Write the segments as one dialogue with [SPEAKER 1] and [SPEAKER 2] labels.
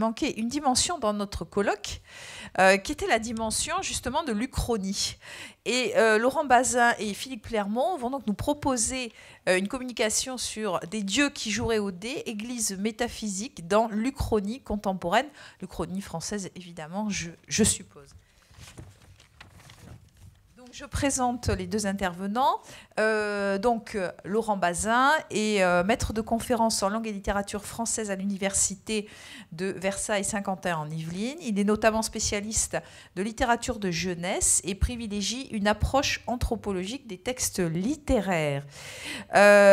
[SPEAKER 1] manquait une dimension dans notre colloque, euh, qui était la dimension justement de l'Uchronie. Et euh, Laurent Bazin et Philippe Clermont vont donc nous proposer euh, une communication sur des dieux qui joueraient au dé, église métaphysique dans l'Uchronie contemporaine, l'Uchronie française évidemment, je suppose je présente les deux intervenants, euh, donc euh, Laurent Bazin est euh, maître de conférence en langue et littérature française à l'université de Versailles-Saint-Quentin en Yvelines. Il est notamment spécialiste de littérature de jeunesse et privilégie une approche anthropologique des textes littéraires.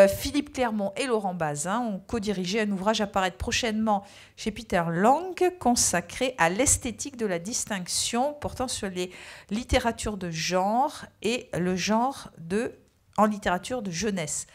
[SPEAKER 1] Philippe Clermont et Laurent Bazin ont co-dirigé un ouvrage à paraître prochainement chez Peter Lang consacré à l'esthétique de la distinction portant sur les littératures de genre et le genre de, en littérature de jeunesse.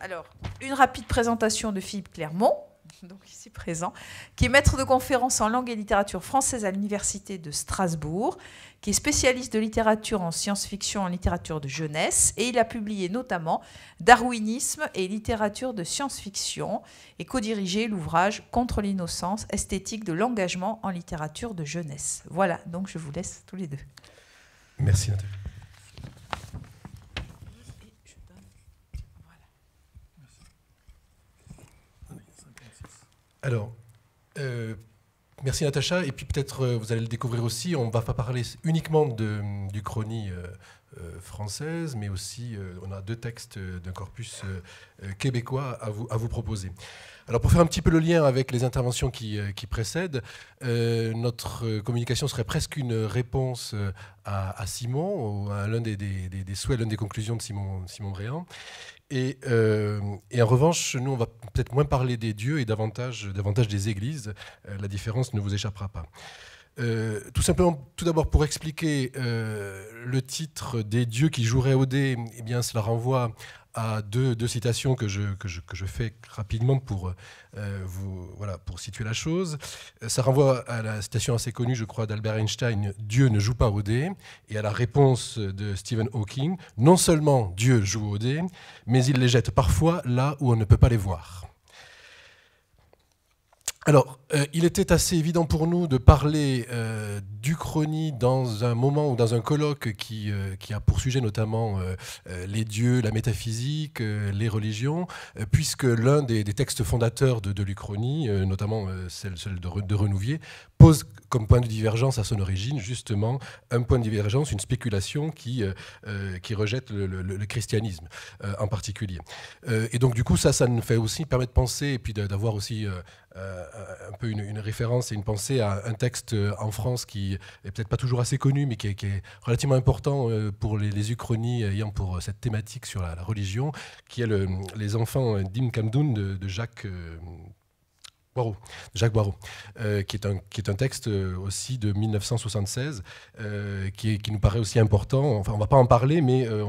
[SPEAKER 1] Alors, une rapide présentation de Philippe Clermont, donc ici présent, qui est maître de conférence en langue et littérature française à l'Université de Strasbourg, qui est spécialiste de littérature en science-fiction, en littérature de jeunesse, et il a publié notamment Darwinisme et littérature de science-fiction, et co-dirigé l'ouvrage Contre l'innocence, esthétique de l'engagement en littérature de jeunesse. Voilà, donc je vous laisse tous les deux.
[SPEAKER 2] Merci Nathalie. Alors, euh, merci Natacha. Et puis peut-être, euh, vous allez le découvrir aussi, on ne va pas parler uniquement du chrony euh, française, mais aussi on a deux textes d'un corpus québécois à vous, proposer. Alors pour faire un petit peu le lien avec les interventions qui, précèdent, notre communication serait presque une réponse à, Simon, à l'un des, des, souhaits, l'une des conclusions de Simon, Simon Bréant. Euh, et, en revanche, nous, on va peut-être moins parler des dieux et davantage, davantage des églises. Euh, la différence ne vous échappera pas. Euh, tout simplement, tout d'abord pour expliquer euh, le titre des dieux qui joueraient au dé, eh bien, cela renvoie à deux, citations que je, fais rapidement pour, euh, vous, voilà, pour situer la chose. Ça renvoie à la citation assez connue, je crois, d'Albert Einstein, Dieu ne joue pas au dé, et à la réponse de Stephen Hawking, non seulement Dieu joue au dé, mais il les jette parfois là où on ne peut pas les voir. Alors, euh, il était assez évident pour nous de parler euh, d'Uchronie dans un moment ou dans un colloque qui, euh, a pour sujet notamment les dieux, la métaphysique, les religions, puisque l'un des, textes fondateurs de, de l'Uchronie, notamment celle, de, Renouvier, pose comme point de divergence à son origine, justement, un point de divergence, une spéculation qui, euh, euh, qui rejette le, christianisme euh, en particulier. et donc, du coup, ça, ça nous fait aussi, permettre de penser, et puis d'avoir aussi un peu une, référence et une pensée à un texte en France qui est peut-être pas toujours assez connu, mais qui est, relativement important pour les, Uchronies ayant pour cette thématique sur la, religion, qui est Les enfants d'Im Kamdoun de, de Jacques Jacques Boireau, qui, est un, qui est un texte euh, aussi de 1976, euh, qui, nous paraît aussi important. Enfin, on ne va pas en parler, mais euh,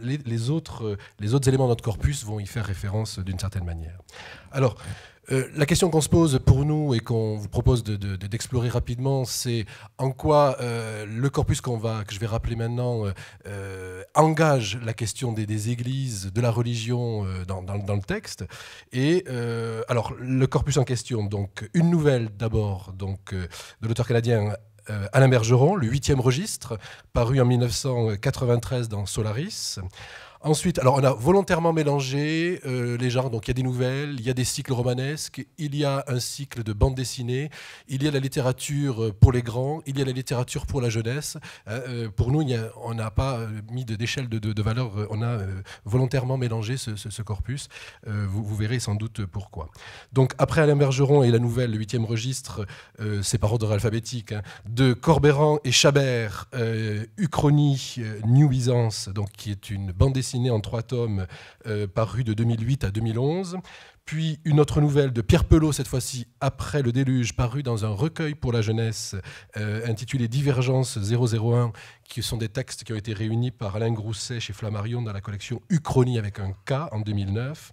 [SPEAKER 2] les, autres, les autres éléments de notre corpus vont y faire référence d'une certaine manière. Alors, euh, la question qu'on se pose pour nous et qu'on vous propose d'explorer rapidement, c'est en quoi euh, le corpus qu'on va, que je vais rappeler maintenant euh, engage la question des, églises, de la religion dans, dans, le texte. Et alors, le corpus en question, donc une nouvelle d'abord donc de l'auteur canadien Alain Bergeron, le huitième registre, paru en 1993 dans Solaris. Ensuite, alors on a volontairement mélangé euh, les genres. Donc il y a des nouvelles, il y a des cycles romanesques, il y a un cycle de bande dessinée, il y a la littérature euh, pour les grands, il y a la littérature pour la jeunesse. Euh, pour nous, il on n'a pas mis d'échelle de, de, valeur, on a volontairement mélangé ce, corpus. Vous, vous, verrez sans doute pourquoi. Donc après Alain Bergeron et la nouvelle, le huitième registre, c'est par ordre alphabétique, hein, de Corberan et Chabert, Uchronie, New Byzance, donc qui est une bande dessinée dessinée en trois tomes, euh, paru de 2008 à 2011. Puis une autre nouvelle de Pierre Pelot, cette fois-ci après le déluge, paru dans un recueil pour la jeunesse euh, intitulé Divergence 001, qui sont des textes qui ont été réunis par Alain Grousset chez Flammarion dans la collection Uchronie avec un K en 2009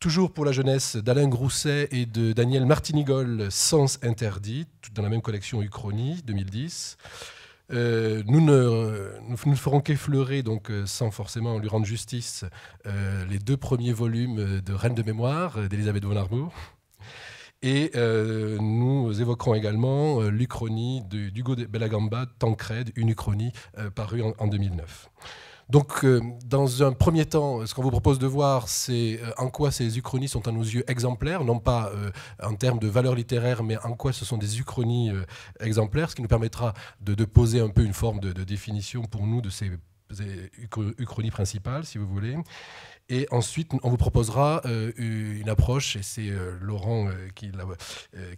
[SPEAKER 2] toujours pour la jeunesse d'Alain Grousset et de Daniel Martinigol, Sens interdit, dans la même collection Uchronie 2010. Euh, nous, ne, ferons qu'effleurer, donc euh, sans forcément lui rendre justice, euh, les deux premiers volumes de Reine de mémoire d'Elisabeth von Arbour. Et nous évoquerons également l'Uchronie d'Hugo de Bellagamba, Tancred, une Uchronie parue en 2009. Donc, euh, dans un premier temps, ce qu'on vous propose de voir, c'est euh, en quoi ces uchronies sont à nos yeux exemplaires, non pas euh, en termes de valeur littéraire, mais en quoi ce sont des uchronies exemplaires, ce qui nous permettra de, poser un peu une forme de, définition pour nous de ces, uchronies principales, si vous voulez. Et ensuite, on vous proposera une approche, et c'est Laurent qui,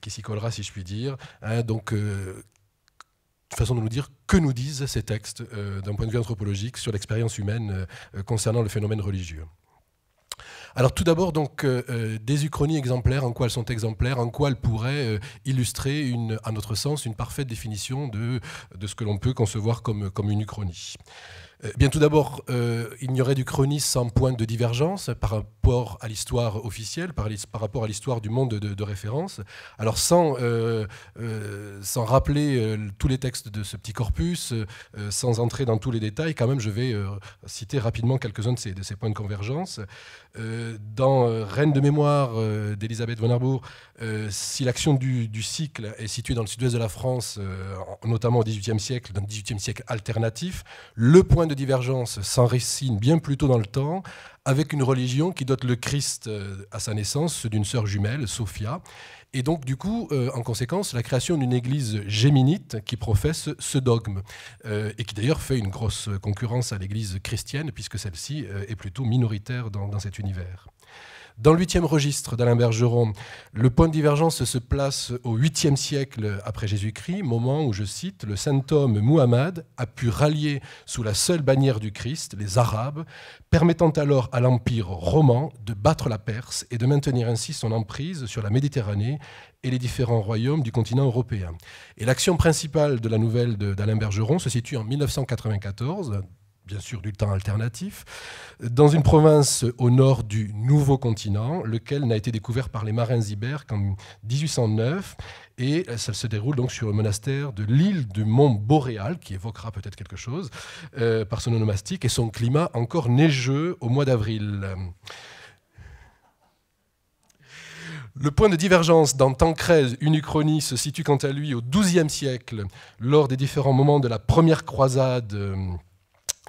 [SPEAKER 2] qui s'y collera, si je puis dire. Hein. donc, façon de nous dire que nous disent ces textes euh, d'un point de vue anthropologique sur l'expérience humaine euh, euh, concernant le phénomène religieux. Alors tout d'abord, donc, des uchronies exemplaires, en quoi elles sont exemplaires, en quoi elles pourraient illustrer, une, à notre sens, une parfaite définition de, de ce que l'on peut concevoir comme, comme une uchronie. Euh, bien tout d'abord, euh, il n'y aurait du chronisme sans point de divergence par rapport à l'histoire officielle, par, rapport à l'histoire du monde de, référence. Alors sans, euh, sans rappeler tous les textes de ce petit corpus, sans entrer dans tous les détails, quand même je vais citer rapidement quelques-uns de ces, points de convergence. dans Reine de mémoire d'Elisabeth von Arbour, si l'action du, du, cycle est située dans le sud-ouest de la France, notamment au XVIIIe siècle, dans le XVIIIe siècle alternatif, le point de de divergence s'enracine bien plus tôt dans le temps avec une religion qui dote le Christ euh, à sa naissance d'une sœur jumelle, Sophia. Et donc, du coup, euh, en conséquence, la création d'une église géminite qui professe ce dogme, euh, et qui d'ailleurs fait une grosse concurrence à l'église chrétienne, puisque celle-ci est plutôt minoritaire dans cet univers. Dans le huitième registre d'Alain Bergeron, le point de divergence se place au huitième siècle après Jésus-Christ, moment où, je cite, le saint homme Muhammad a pu rallier sous la seule bannière du Christ les Arabes, permettant alors à l'Empire romain de battre la Perse et de maintenir ainsi son emprise sur la Méditerranée et les différents royaumes du continent européen. Et l'action principale de la nouvelle d'Alain Bergeron se situe en 1994 bien sûr du temps alternatif, dans une province au nord du Nouveau Continent, lequel n'a été découvert par les marins ibères qu'en 1809. Et ça se déroule donc sur le monastère de l'île du Mont Boréal, qui évoquera peut-être quelque chose, euh, par son onomastique et son climat encore neigeux au mois d'avril. Le point de divergence dans une uchronie, se situe quant à lui au XIIe siècle, lors des différents moments de la première croisade. Euh,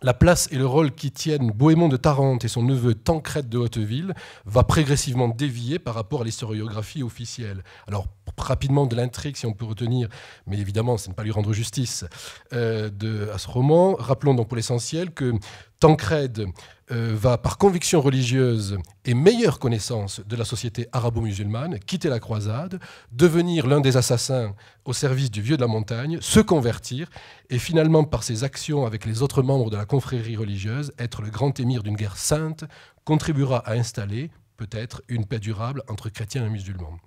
[SPEAKER 2] la place et le rôle qui tiennent Bohémond de Tarente et son neveu Tancrède de Hauteville va progressivement dévier par rapport à l'historiographie officielle. Alors, rapidement de l'intrigue, si on peut retenir, mais évidemment, c'est ne pas lui rendre justice, euh, à ce roman. Rappelons donc pour l'essentiel que Tancrède euh, va, par conviction religieuse et meilleure connaissance de la société arabo-musulmane, quitter la croisade, devenir l'un des assassins au service du vieux de la montagne, se convertir et finalement, par ses actions avec les autres membres de la confrérie religieuse, être le grand émir d'une guerre sainte, contribuera à installer, peut-être, une paix durable entre chrétiens et musulmans.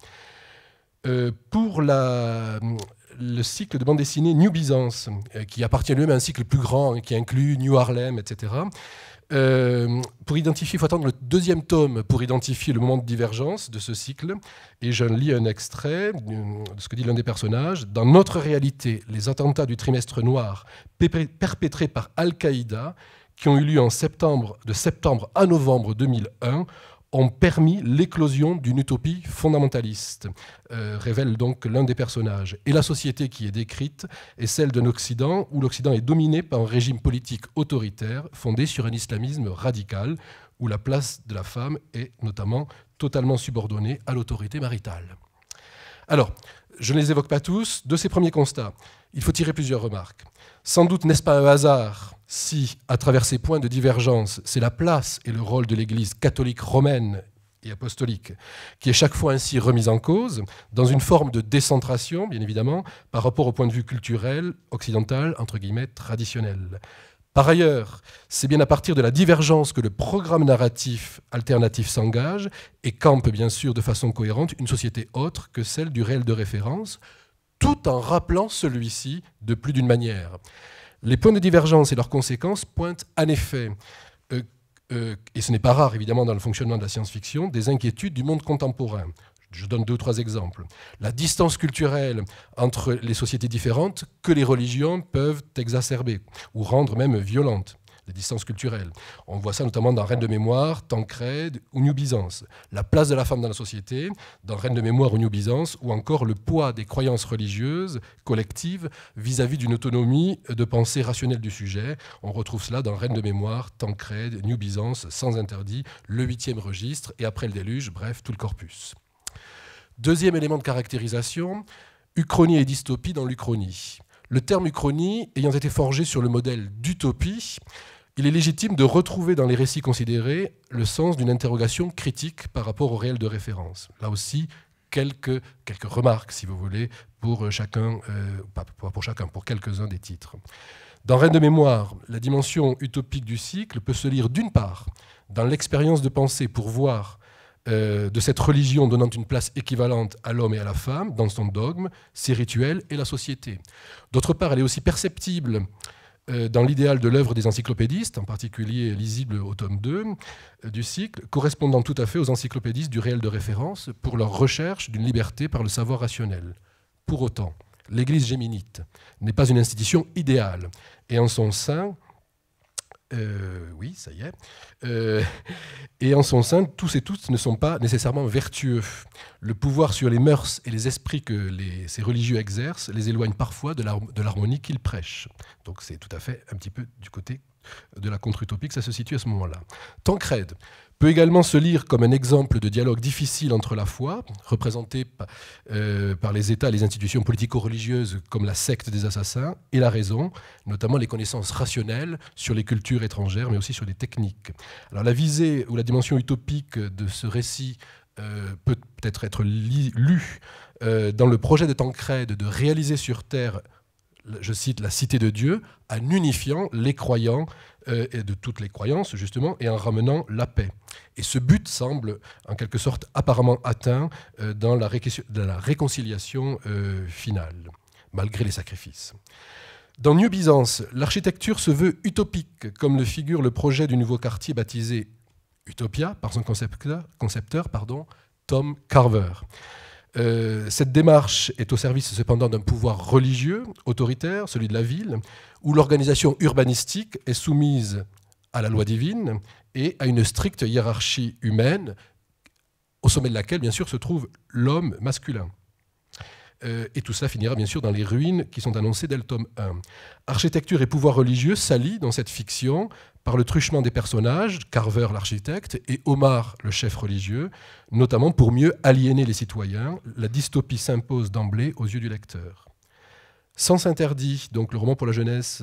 [SPEAKER 2] Euh, pour le cycle de bande dessinée New Byzance, euh, qui appartient lui-même à un cycle plus grand, hein, qui inclut New Harlem, etc., euh, pour identifier, il faut attendre le deuxième tome pour identifier le moment de divergence de ce cycle. Et je lis un extrait de ce que dit l'un des personnages. Dans notre réalité, les attentats du trimestre noir perpétrés par Al-Qaïda, qui ont eu lieu en septembre, de septembre à novembre 2001, ont permis l'éclosion d'une utopie fondamentaliste, euh, révèle donc l'un des personnages. Et la société qui est décrite est celle d'un Occident où l'Occident est dominé par un régime politique autoritaire fondé sur un islamisme radical, où la place de la femme est notamment totalement subordonnée à l'autorité maritale. Alors, je ne les évoque pas tous, de ces premiers constats, il faut tirer plusieurs remarques. Sans doute n'est-ce pas un hasard si, à travers ces points de divergence, c'est la place et le rôle de l'Église catholique romaine et apostolique qui est chaque fois ainsi remise en cause, dans une forme de décentration, bien évidemment, par rapport au point de vue culturel, occidental, entre guillemets, traditionnel. Par ailleurs, c'est bien à partir de la divergence que le programme narratif alternatif s'engage et campe bien sûr de façon cohérente une société autre que celle du réel de référence, tout en rappelant celui-ci de plus d'une manière. Les points de divergence et leurs conséquences pointent en effet, euh, euh, et ce n'est pas rare évidemment dans le fonctionnement de la science-fiction, des inquiétudes du monde contemporain. Je donne deux ou trois exemples. La distance culturelle entre les sociétés différentes que les religions peuvent exacerber ou rendre même violente la distances culturelles. On voit ça notamment dans Reine de mémoire, Tancred ou New Byzance. La place de la femme dans la société, dans Reine de mémoire ou New Byzance, ou encore le poids des croyances religieuses collectives vis-à-vis d'une autonomie de pensée rationnelle du sujet. On retrouve cela dans Reine de mémoire, Tancred, New Byzance, Sans interdit, le huitième registre, et après le déluge, bref, tout le corpus. Deuxième élément de caractérisation, uchronie et dystopie dans l'Uchronie. Le terme uchronie ayant été forgé sur le modèle d'utopie, il est légitime de retrouver dans les récits considérés le sens d'une interrogation critique par rapport au réel de référence. Là aussi, quelques, quelques remarques, si vous voulez, pour euh, chacun, euh, pas pour chacun, pour quelques-uns des titres. Dans Reine de mémoire, la dimension utopique du cycle peut se lire d'une part dans l'expérience de pensée pour voir euh, de cette religion donnant une place équivalente à l'homme et à la femme dans son dogme, ses rituels et la société. D'autre part, elle est aussi perceptible euh, dans l'idéal de l'œuvre des encyclopédistes, en particulier lisible au tome 2 du cycle, correspondant tout à fait aux encyclopédistes du réel de référence pour leur recherche d'une liberté par le savoir rationnel. Pour autant, l'Église géminite n'est pas une institution idéale, et en son sein, euh, oui, ça y est. Euh, et en son sein, tous et toutes ne sont pas nécessairement vertueux. Le pouvoir sur les mœurs et les esprits que ces religieux exercent les éloigne parfois de l'harmonie qu'ils prêchent. Donc c'est tout à fait un petit peu du côté de la contre utopie que ça se situe à ce moment-là. Tancrède, peut également se lire comme un exemple de dialogue difficile entre la foi, représentée euh, par les États et les institutions politico-religieuses comme la secte des assassins, et la raison, notamment les connaissances rationnelles sur les cultures étrangères, mais aussi sur les techniques. Alors la visée ou la dimension utopique de ce récit euh, peut peut-être être lue euh, dans le projet de Tancred de réaliser sur Terre je cite, la cité de Dieu en unifiant les croyants euh, et de toutes les croyances, justement, et en ramenant la paix. Et ce but semble, en quelque sorte, apparemment atteint euh, dans, la réconciliation euh, finale, malgré les sacrifices. Dans New Byzance, l'architecture se veut utopique, comme le figure le projet du nouveau quartier baptisé Utopia par son concepteur, concepteur pardon, Tom Carver. Euh, cette démarche est au service cependant d'un pouvoir religieux, autoritaire, celui de la ville, où l'organisation urbanistique est soumise à la loi divine et à une stricte hiérarchie humaine, au sommet de laquelle, bien sûr, se trouve l'homme masculin. Euh, et tout cela finira, bien sûr, dans les ruines qui sont annoncées dès le tome 1. Architecture et pouvoir religieux s'allient dans cette fiction par le truchement des personnages, Carver l'architecte et Omar le chef religieux, notamment pour mieux aliéner les citoyens, la dystopie s'impose d'emblée aux yeux du lecteur. Sans interdit, donc le roman pour la jeunesse,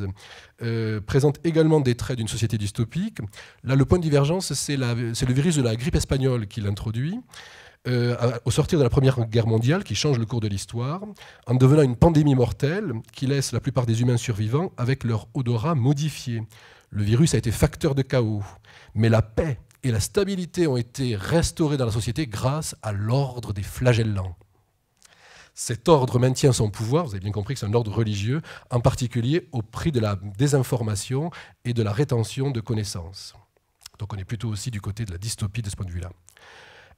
[SPEAKER 2] euh, présente également des traits d'une société dystopique. Là, le point de divergence, c'est le virus de la grippe espagnole qui l'introduit. Euh, au sortir de la Première Guerre mondiale, qui change le cours de l'histoire, en devenant une pandémie mortelle qui laisse la plupart des humains survivants avec leur odorat modifié. Le virus a été facteur de chaos, mais la paix et la stabilité ont été restaurées dans la société grâce à l'ordre des flagellants. Cet ordre maintient son pouvoir, vous avez bien compris que c'est un ordre religieux, en particulier au prix de la désinformation et de la rétention de connaissances. Donc on est plutôt aussi du côté de la dystopie de ce point de vue-là.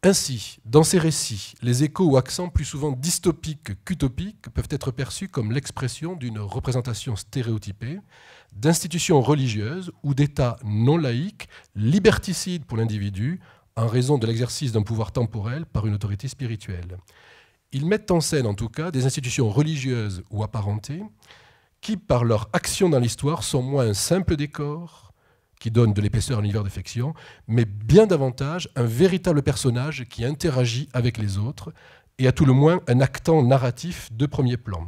[SPEAKER 2] Ainsi, dans ces récits, les échos ou accents plus souvent dystopiques qu'utopiques peuvent être perçus comme l'expression d'une représentation stéréotypée d'institutions religieuses ou d'États non laïques, liberticides pour l'individu, en raison de l'exercice d'un pouvoir temporel par une autorité spirituelle. Ils mettent en scène en tout cas des institutions religieuses ou apparentées qui, par leur action dans l'histoire, sont moins un simple décor, qui donne de l'épaisseur à l'univers de fiction, mais bien davantage un véritable personnage qui interagit avec les autres et à tout le moins un actant narratif de premier plan.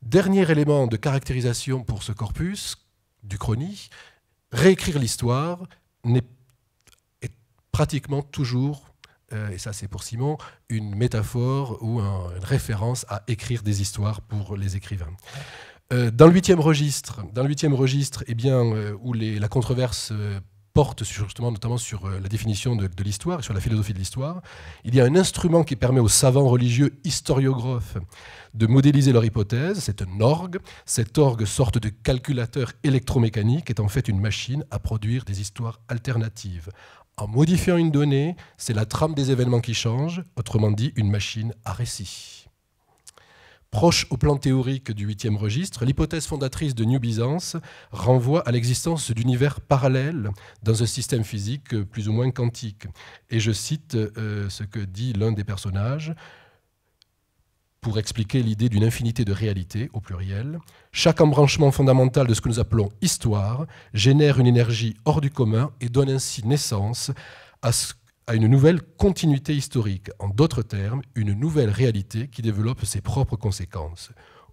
[SPEAKER 2] Dernier élément de caractérisation pour ce corpus du chronique, réécrire l'histoire n'est pratiquement toujours, euh, et ça c'est pour Simon, une métaphore ou une référence à écrire des histoires pour les écrivains. Euh, dans le huitième registre, dans le huitième registre eh bien, euh, où la controverse euh, porte justement notamment sur la définition de, l'histoire et sur la philosophie de l'histoire, il y a un instrument qui permet aux savants religieux historiographes de modéliser leur hypothèse, c'est un orgue. Cet orgue, sorte de calculateur électromécanique, est en fait une machine à produire des histoires alternatives. En modifiant une donnée, c'est la trame des événements qui change, autrement dit une machine à récit. Proche au plan théorique du 8 registre, l'hypothèse fondatrice de New Byzance renvoie à l'existence d'univers parallèles dans un système physique plus ou moins quantique. Et je cite euh, ce que dit l'un des personnages pour expliquer l'idée d'une infinité de réalités, au pluriel. Chaque embranchement fondamental de ce que nous appelons histoire génère une énergie hors du commun et donne ainsi naissance à ce à une nouvelle continuité historique, en d'autres termes, une nouvelle réalité qui développe ses propres conséquences.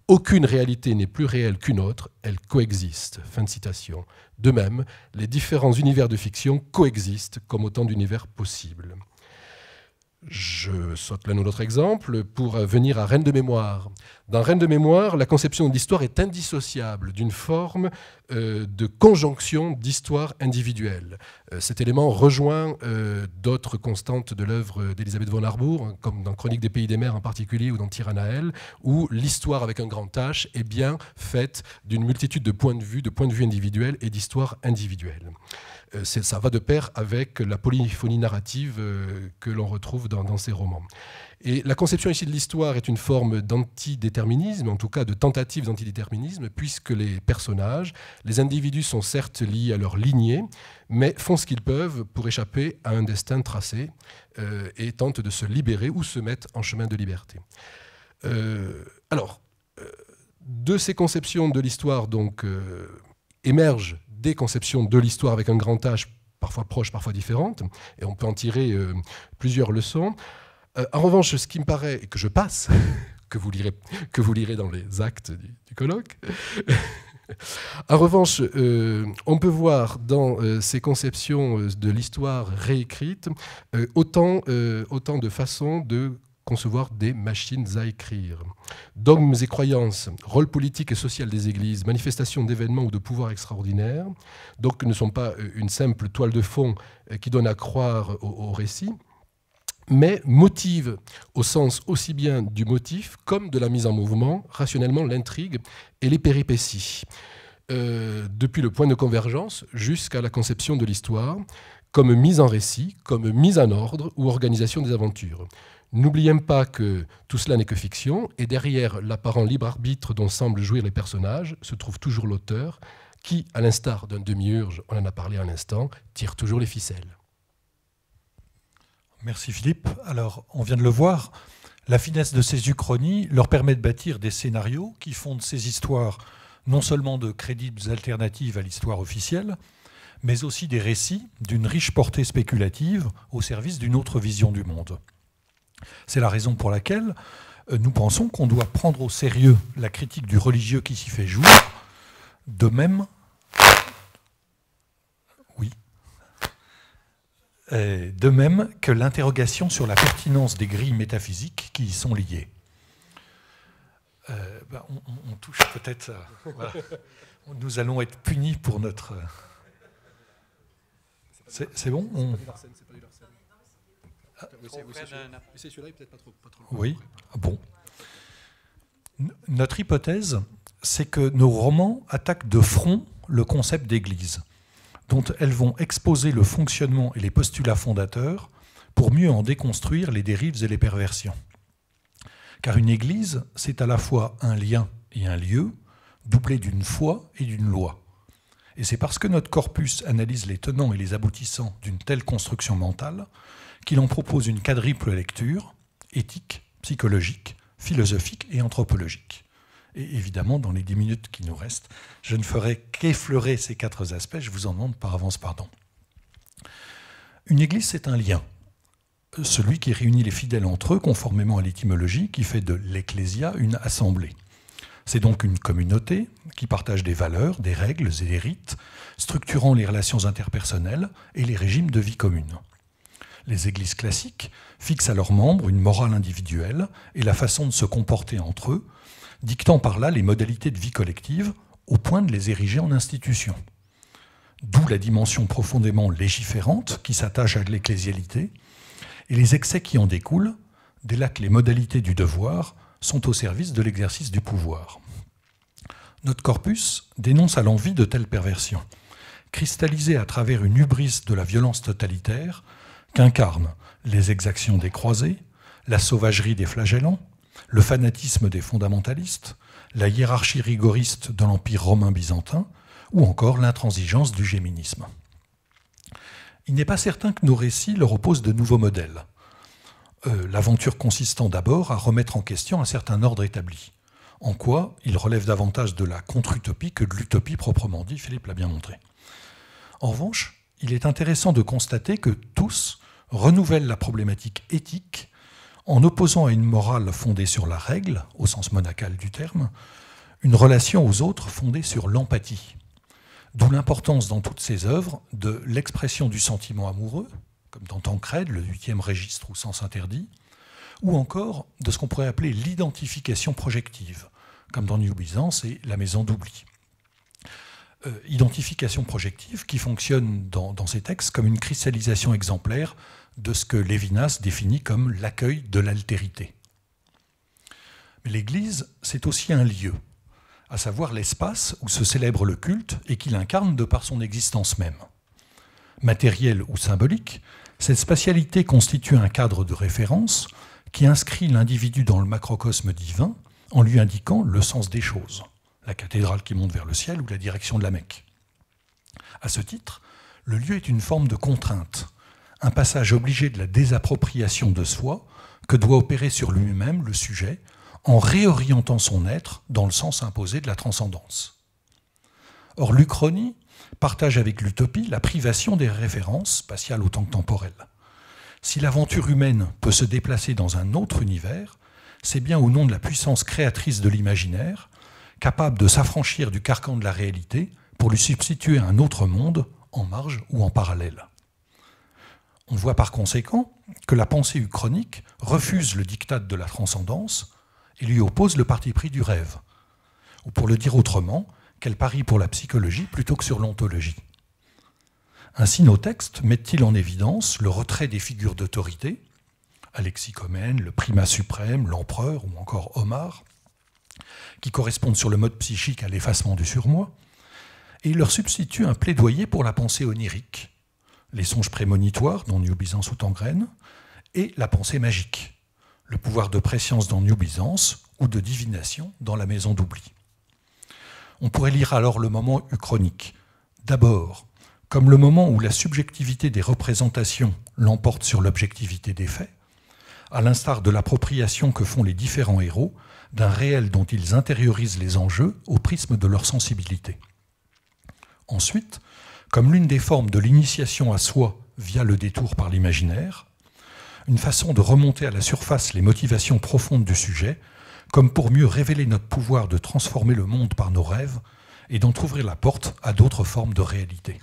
[SPEAKER 2] Aucune réalité n'est plus réelle qu'une autre, elle coexiste. Fin de citation. De même, les différents univers de fiction coexistent comme autant d'univers possibles. Je saute là autre exemple pour venir à Reine de mémoire. Dans Reine de mémoire, la conception de l'histoire est indissociable d'une forme euh, de conjonction d'histoires individuelles. Euh, cet élément rejoint euh, d'autres constantes de l'œuvre d'Elisabeth von Arbour, hein, comme dans Chronique des Pays des Mers en particulier ou dans Tiranaël, où l'histoire avec un grand H est bien faite d'une multitude de points de vue, de points de vue individuels et d'histoires individuelles euh, ça va de pair avec la polyphonie narrative que l'on retrouve dans, ces romans. Et la conception ici de l'histoire est une forme d'antidéterminisme, en tout cas de tentative d'antidéterminisme, puisque les personnages, les individus sont certes liés à leur lignée, mais font ce qu'ils peuvent pour échapper à un destin tracé euh, et tentent de se libérer ou se mettre en chemin de liberté. Euh, alors, euh, de ces conceptions de l'histoire, donc, émergent des conceptions de l'histoire avec un grand H, parfois proche, parfois différente, et on peut en tirer plusieurs leçons. Euh, en revanche, ce qui me paraît, et que je passe, que vous lirez, que vous lirez dans les actes du, colloque, en revanche, euh, on peut voir dans euh, ces conceptions de l'histoire réécrite autant, de façons de concevoir des machines à écrire. Dogmes et croyances, rôle politique et social des églises, manifestations d'événements ou de pouvoirs extraordinaires, donc ne sont pas une simple toile de fond qui donne à croire au récit, mais motive au sens aussi bien du motif comme de la mise en mouvement, rationnellement l'intrigue et les péripéties. Euh, depuis le point de convergence jusqu'à la conception de l'histoire, comme mise en récit, comme mise en ordre ou organisation des aventures. N'oublions pas que tout cela n'est que fiction, et derrière l'apparent libre arbitre dont semblent jouir les personnages se trouve toujours l'auteur, qui, à l'instar d'un demi-urge, on en a parlé à l'instant, tire toujours les ficelles.
[SPEAKER 3] Merci Philippe. Alors, on vient de le voir, la finesse de ces uchronies leur permet de bâtir des scénarios qui fondent ces histoires non seulement de crédibles alternatives à l'histoire officielle, mais aussi des récits d'une riche portée spéculative au service d'une autre vision du monde. C'est la raison pour laquelle euh, nous pensons qu'on doit prendre au sérieux la critique du religieux qui s'y fait jour, de même de même que l'interrogation sur la pertinence des grilles métaphysiques qui y sont liées. Euh, ben, on, touche peut-être. Nous allons être punis pour notre. C'est bon ah, oui, bon. Notre hypothèse, c'est que nos romans attaquent de front le concept d'église dont elles vont exposer le fonctionnement et les postulats fondateurs pour mieux en déconstruire les dérives et les perversions. Car une Église, c'est à la fois un lien et un lieu, doublé d'une foi et d'une loi. Et c'est parce que notre corpus analyse les tenants et les aboutissants d'une telle construction mentale qu'il en propose une quadruple lecture, éthique, psychologique, philosophique et anthropologique. Et évidemment, dans les dix minutes qui nous restent, je ne ferai qu'effleurer ces quatre aspects. Je vous en demande par avance pardon. Une église, c'est un lien. Celui qui réunit les fidèles entre eux, conformément à l'étymologie, qui fait de l'ecclésia une assemblée. C'est donc une communauté qui partage des valeurs, des règles et des rites, structurant les relations interpersonnelles et les régimes de vie commune. Les églises classiques fixent à leurs membres une morale individuelle et la façon de se comporter entre eux, dictant par là les modalités de vie collective au point de les ériger en institution. D'où la dimension profondément légiférante qui s'attache à l'ecclésialité et les excès qui en découlent dès là que les modalités du devoir sont au service de l'exercice du pouvoir. Notre corpus dénonce à l'envie de telles perversions, cristallisées à travers une hubris de la violence totalitaire qu'incarnent les exactions des croisés, la sauvagerie des flagellants, le fanatisme des fondamentalistes, la hiérarchie rigoriste de l'Empire romain byzantin, ou encore l'intransigeance du géminisme. Il n'est pas certain que nos récits leur opposent de nouveaux modèles. Euh, l'aventure consistant d'abord à remettre en question un certain ordre établi, en quoi il relève davantage de la contre-utopie que de l'utopie proprement dit, Philippe l'a bien montré. En revanche, il est intéressant de constater que tous renouvellent la problématique éthique en opposant à une morale fondée sur la règle, au sens monacal du terme, une relation aux autres fondée sur l'empathie. D'où l'importance dans toutes ses œuvres de l'expression du sentiment amoureux, comme dans Tancred, le huitième registre ou Sens interdit, ou encore de ce qu'on pourrait appeler l'identification projective, comme dans New Byzance et La Maison d'oubli. Euh, identification projective qui fonctionne dans, dans ces textes comme une cristallisation exemplaire de ce que Lévinas définit comme l'accueil de l'altérité. Mais l'Église, c'est aussi un lieu, à savoir l'espace où se célèbre le culte et qu'il incarne de par son existence même. Matériel ou symbolique, cette spatialité constitue un cadre de référence qui inscrit l'individu dans le macrocosme divin en lui indiquant le sens des choses, la cathédrale qui monte vers le ciel ou la direction de la Mecque. À ce titre, le lieu est une forme de contrainte, un passage obligé de la désappropriation de soi que doit opérer sur lui-même le sujet en réorientant son être dans le sens imposé de la transcendance. Or, l'Uchronie partage avec l'utopie la privation des références spatiales autant que temporelles. Si l'aventure humaine peut se déplacer dans un autre univers, c'est bien au nom de la puissance créatrice de l'imaginaire, capable de s'affranchir du carcan de la réalité pour lui substituer un autre monde en marge ou en parallèle. On voit par conséquent que la pensée uchronique refuse le diktat de la transcendance et lui oppose le parti pris du rêve. Ou pour le dire autrement, qu'elle parie pour la psychologie plutôt que sur l'ontologie. Ainsi, nos textes mettent-ils en évidence le retrait des figures d'autorité, Comène, le primat suprême, l'empereur ou encore Omar, qui correspondent sur le mode psychique à l'effacement du surmoi, et ils leur substituent un plaidoyer pour la pensée onirique, les songes prémonitoires dans New Byzance ou Tangraine, et la pensée magique, le pouvoir de préscience dans New Byzance ou de divination dans la maison d'oubli. On pourrait lire alors le moment uchronique, d'abord comme le moment où la subjectivité des représentations l'emporte sur l'objectivité des faits, à l'instar de l'appropriation que font les différents héros d'un réel dont ils intériorisent les enjeux au prisme de leur sensibilité. Ensuite, comme l'une des formes de l'initiation à soi via le détour par l'imaginaire, une façon de remonter à la surface les motivations profondes du sujet, comme pour mieux révéler notre pouvoir de transformer le monde par nos rêves et d'entr'ouvrir la porte à d'autres formes de réalité.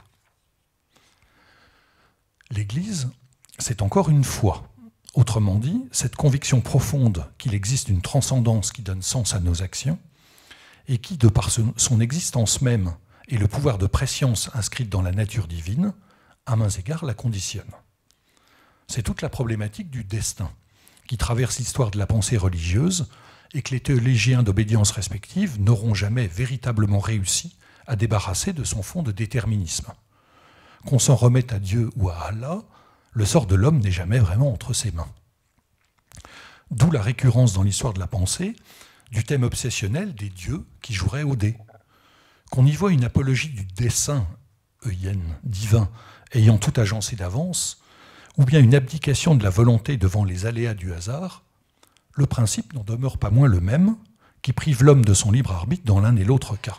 [SPEAKER 3] L'Église, c'est encore une foi. Autrement dit, cette conviction profonde qu'il existe une transcendance qui donne sens à nos actions, et qui, de par son existence même, et le pouvoir de prescience inscrite dans la nature divine, à mains égards, la conditionne. C'est toute la problématique du destin qui traverse l'histoire de la pensée religieuse et que les théologiens d'obédience respective n'auront jamais véritablement réussi à débarrasser de son fond de déterminisme. Qu'on s'en remette à Dieu ou à Allah, le sort de l'homme n'est jamais vraiment entre ses mains. D'où la récurrence dans l'histoire de la pensée du thème obsessionnel des dieux qui joueraient au dé, qu'on y voit une apologie du dessein euïenne, divin, ayant tout agencé d'avance, ou bien une abdication de la volonté devant les aléas du hasard, le principe n'en demeure pas moins le même, qui prive l'homme de son libre arbitre dans l'un et l'autre cas.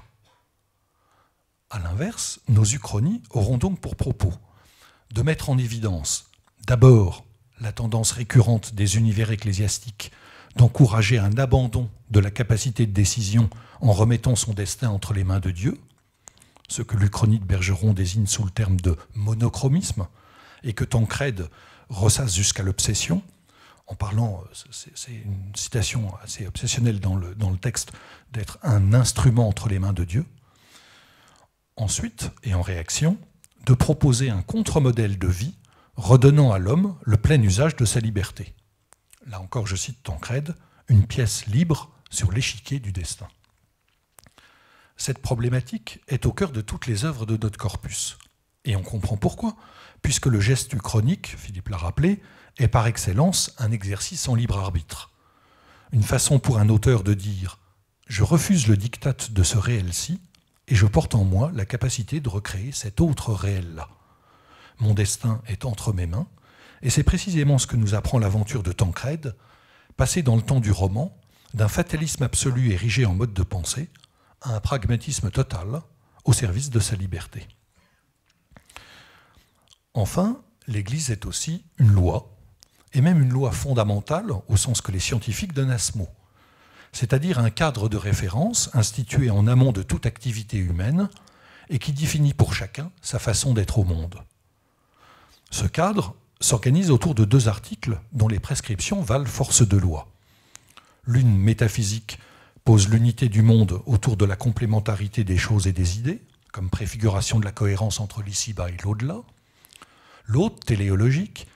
[SPEAKER 3] A l'inverse, nos uchronies auront donc pour propos de mettre en évidence, d'abord, la tendance récurrente des univers ecclésiastiques d'encourager un abandon de la capacité de décision en remettant son destin entre les mains de Dieu, ce que l'Uchronie Bergeron désigne sous le terme de monochromisme, et que Tancrède ressasse jusqu'à l'obsession, en parlant, c'est une citation assez obsessionnelle dans le, dans le texte, d'être un instrument entre les mains de Dieu. Ensuite, et en réaction, de proposer un contre-modèle de vie redonnant à l'homme le plein usage de sa liberté là encore je cite Tancrède, une pièce libre sur l'échiquier du destin. Cette problématique est au cœur de toutes les œuvres de notre corpus. Et on comprend pourquoi, puisque le geste chronique, Philippe l'a rappelé, est par excellence un exercice en libre arbitre. Une façon pour un auteur de dire Je refuse le diktat de ce réel-ci, et je porte en moi la capacité de recréer cet autre réel-là. Mon destin est entre mes mains, et c'est précisément ce que nous apprend l'aventure de Tancrède, passée dans le temps du roman, d'un fatalisme absolu érigé en mode de pensée à un pragmatisme total au service de sa liberté. Enfin, l'Église est aussi une loi, et même une loi fondamentale au sens que les scientifiques donnent à ce mot, c'est-à-dire un cadre de référence institué en amont de toute activité humaine et qui définit pour chacun sa façon d'être au monde. Ce cadre, s'organise autour de deux articles dont les prescriptions valent force de loi. L'une métaphysique pose l'unité du monde autour de la complémentarité des choses et des idées, comme préfiguration de la cohérence entre l'ici-bas et l'au-delà. L'autre, téléologique,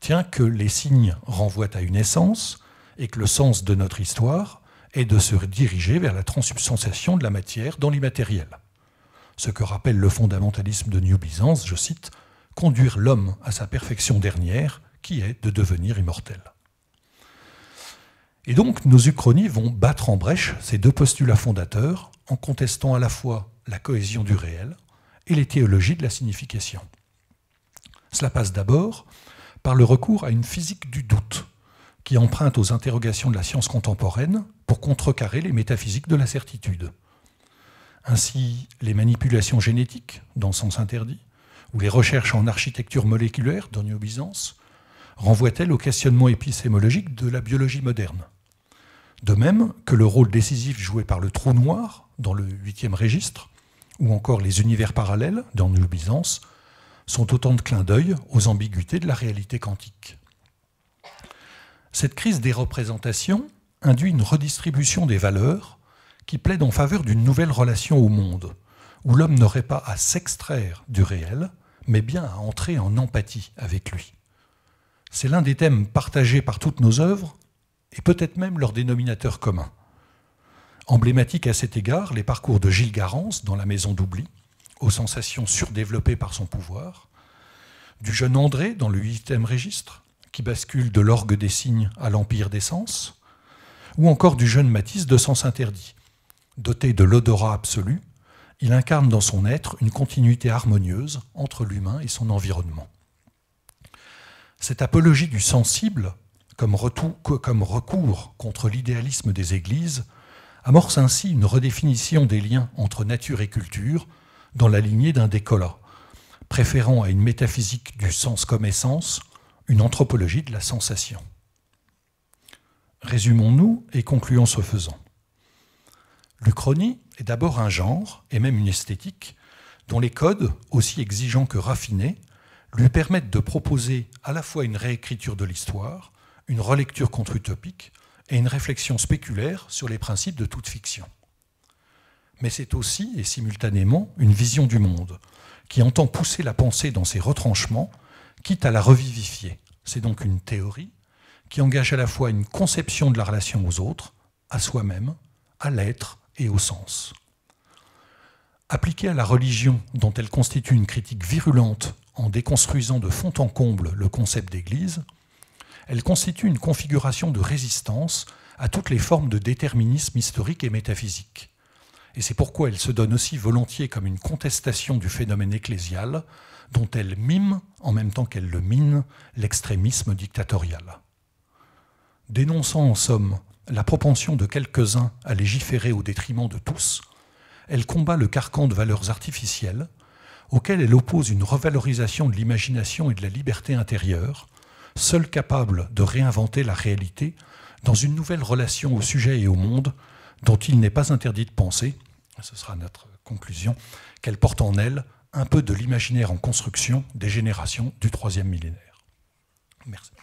[SPEAKER 3] tient que les signes renvoient à une essence et que le sens de notre histoire est de se diriger vers la transubstantiation de la matière dans l'immatériel. Ce que rappelle le fondamentalisme de New Byzance, je cite, conduire l'homme à sa perfection dernière, qui est de devenir immortel. Et donc, nos uchronies vont battre en brèche ces deux postulats fondateurs en contestant à la fois la cohésion du réel et les théologies de la signification. Cela passe d'abord par le recours à une physique du doute, qui emprunte aux interrogations de la science contemporaine pour contrecarrer les métaphysiques de la certitude. Ainsi, les manipulations génétiques, dans le sens interdit, où les recherches en architecture moléculaire dans New Byzance renvoient-elles au questionnement épistémologique de la biologie moderne De même que le rôle décisif joué par le trou noir dans le 8 registre, ou encore les univers parallèles dans New Byzance, sont autant de clins d'œil aux ambiguïtés de la réalité quantique. Cette crise des représentations induit une redistribution des valeurs qui plaide en faveur d'une nouvelle relation au monde, où l'homme n'aurait pas à s'extraire du réel, mais bien à entrer en empathie avec lui. C'est l'un des thèmes partagés par toutes nos œuvres, et peut-être même leur dénominateur commun. Emblématique à cet égard, les parcours de Gilles Garance dans La Maison d'oubli, aux sensations surdéveloppées par son pouvoir, du jeune André dans le huitième registre, qui bascule de l'orgue des signes à l'empire des sens, ou encore du jeune Matisse de Sens interdit, doté de l'odorat absolu, il incarne dans son être une continuité harmonieuse entre l'humain et son environnement. Cette apologie du sensible, comme, comme recours contre l'idéalisme des églises, amorce ainsi une redéfinition des liens entre nature et culture dans la lignée d'un décollat, préférant à une métaphysique du sens comme essence une anthropologie de la sensation. Résumons-nous et concluons ce faisant. L'Uchronie est d'abord un genre, et même une esthétique, dont les codes, aussi exigeants que raffinés, lui permettent de proposer à la fois une réécriture de l'histoire, une relecture contre-utopique et une réflexion spéculaire sur les principes de toute fiction. Mais c'est aussi et simultanément une vision du monde, qui entend pousser la pensée dans ses retranchements, quitte à la revivifier. C'est donc une théorie qui engage à la fois une conception de la relation aux autres, à soi-même, à l'être, et au sens. Appliquée à la religion, dont elle constitue une critique virulente en déconstruisant de fond en comble le concept d'Église, elle constitue une configuration de résistance à toutes les formes de déterminisme historique et métaphysique. Et c'est pourquoi elle se donne aussi volontiers comme une contestation du phénomène ecclésial, dont elle mime, en même temps qu'elle le mine, l'extrémisme dictatorial. Dénonçant en somme la propension de quelques-uns à légiférer au détriment de tous, elle combat le carcan de valeurs artificielles, auquel elle oppose une revalorisation de l'imagination et de la liberté intérieure, seule capable de réinventer la réalité dans une nouvelle relation au sujet et au monde dont il n'est pas interdit de penser, ce sera notre conclusion, qu'elle porte en elle un peu de l'imaginaire en construction des générations du troisième millénaire. Merci.